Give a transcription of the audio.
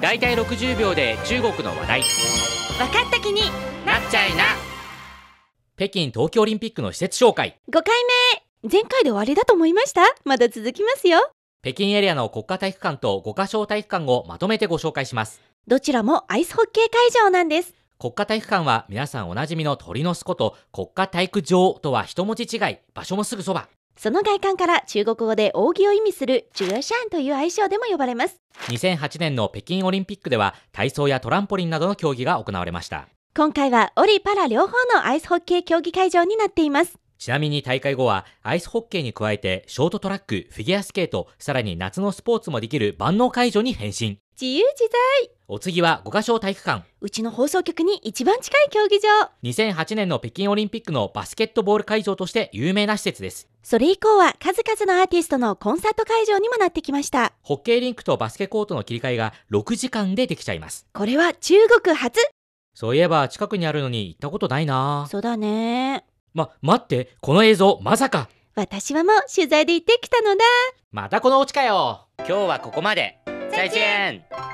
大体60秒で中国の話題分かった気になっちゃいな北京冬季オリンピックの施設紹介5回目前回で終わりだと思いましたまだ続きますよ北京エリアの国家体育館と五カ所体育館をまとめてご紹介しますどちらもアイスホッケー会場なんです国家体育館は皆さんおなじみの鳥の巣こと国家体育場とは一文字違い場所もすぐそばその外観から中国語で扇を意味するジュシャンという愛称でも呼ばれます。2008年の北京オリンピックでは体操やトランポリンなどの競技が行われました。今回はオリパラ両方のアイスホッケー競技会場になっています。ちなみに大会後はアイスホッケーに加えてショートトラック、フィギュアスケート、さらに夏のスポーツもできる万能会場に変身。自由自在お次は五箇所体育館。うちの放送局に一番近い競技場。2008年の北京オリンピックのバスケットボール会場として有名な施設です。それ以降は数々のアーティストのコンサート会場にもなってきました。ホッケーリンクとバスケコートの切り替えが6時間でできちゃいます。これは中国初そういえば近くにあるのに行ったことないなそうだねま、待って、この映像、まさか。私はもう取材で行ってきたのだ。またこのお家かよ。今日はここまで。再见。再